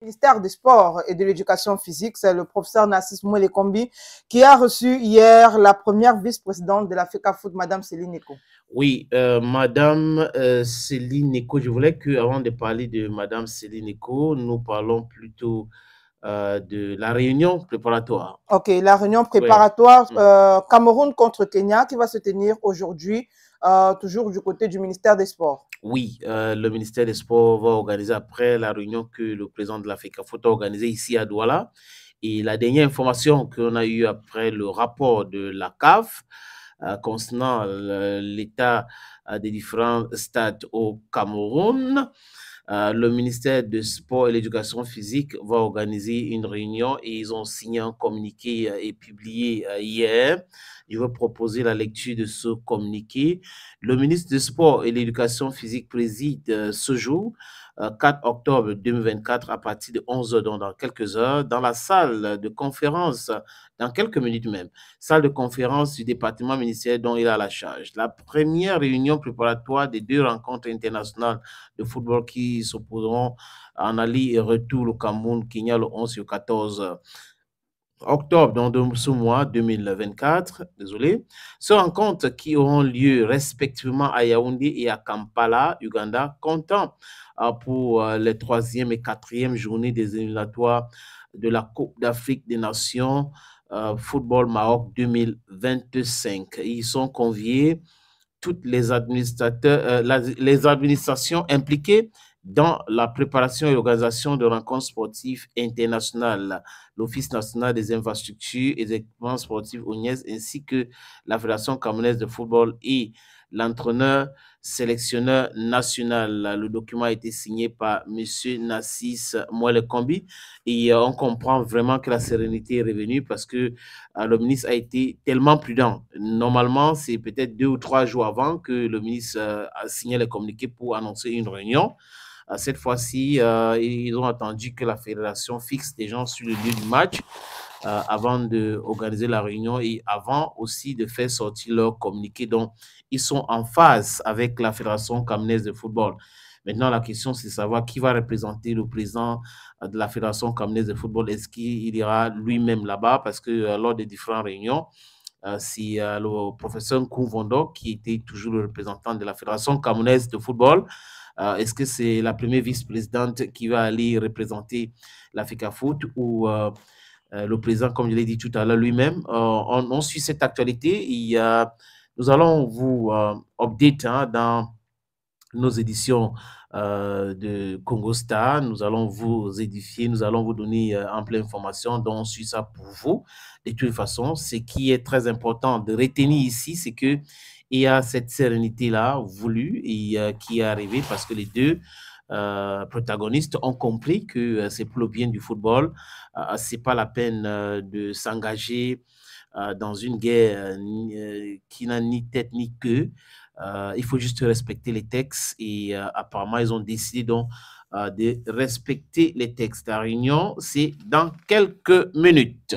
ministère des Sports et de l'Éducation physique, c'est le professeur Nassis Mouelekombi qui a reçu hier la première vice-présidente de l'Africa Foot, Madame Céline Neko. Oui, euh, Madame euh, Céline Neko, je voulais que, avant de parler de Madame Céline Neko, nous parlons plutôt euh, de la réunion préparatoire. Ok, la réunion préparatoire mm. euh, Cameroun contre Kenya qui va se tenir aujourd'hui, euh, toujours du côté du ministère des Sports. Oui, le ministère des Sports va organiser après la réunion que le président de l'Afrique a organisée ici à Douala. Et la dernière information qu'on a eue après le rapport de la CAF concernant l'état des différents stades au Cameroun, euh, le ministère de Sport et l'Éducation physique va organiser une réunion et ils ont signé un communiqué euh, et publié euh, hier. Je vais proposer la lecture de ce communiqué. Le ministre du Sport et l'Éducation physique préside ce jour 4 euh, octobre 2024 à partir de 11h, donc dans quelques heures, dans la salle de conférence, dans quelques minutes même, salle de conférence du département ministériel dont il a la charge. La première réunion préparatoire des deux rencontres internationales de football qui s'opposeront en Ali et retour au Cameroun, Kenya le 11 et le 14 octobre, dans ce mois 2024, désolé, se rencontre qui auront lieu respectivement à Yaoundé et à Kampala, Uganda, comptant euh, pour euh, les troisième et quatrième journées des éliminatoires de la Coupe d'Afrique des Nations euh, Football Maroc 2025. Ils sont conviés toutes les, administrateurs, les administrations impliquées dans la préparation et l'organisation de rencontres sportives internationales l'Office national des infrastructures et des équipements sportifs ONIES, ainsi que la Fédération camerounaise de football et l'entraîneur sélectionneur national. Le document a été signé par M. Nassis Mouelekombi et euh, on comprend vraiment que la sérénité est revenue parce que euh, le ministre a été tellement prudent. Normalement, c'est peut-être deux ou trois jours avant que le ministre euh, a signé le communiqué pour annoncer une réunion. Euh, cette fois-ci, euh, ils ont attendu que la fédération fixe des gens sur le lieu du match euh, avant d'organiser la réunion et avant aussi de faire sortir leur communiqué. Donc, ils sont en phase avec la fédération camerounaise de football. Maintenant, la question, c'est de savoir qui va représenter le président de la Fédération camerounaise de football. Est-ce qu'il ira lui-même là-bas Parce que lors des différentes réunions, euh, si euh, le professeur Vondo, qui était toujours le représentant de la Fédération camerounaise de football. Euh, est-ce que c'est la première vice-présidente qui va aller représenter à Foot ou le président, comme je l'ai dit tout à l'heure lui-même on, suit cette actualité. Et, nous allons vous update hein, dans nos éditions euh, de Congo Star. Nous allons vous édifier, nous allons vous donner euh, en pleine information, donc on suit ça pour vous. De toute façon, ce qui est très important de retenir ici, c'est que il y a cette sérénité-là voulue et euh, qui est arrivée parce que les deux protagonistes ont compris que c'est pour le bien du football. c'est pas la peine de s'engager euh, dans une guerre euh, euh, qui n'a ni tête ni queue. il faut juste respecter les textes et apparemment, ils ont décidé donc de respecter les textes. La réunion, c'est dans quelques minutes.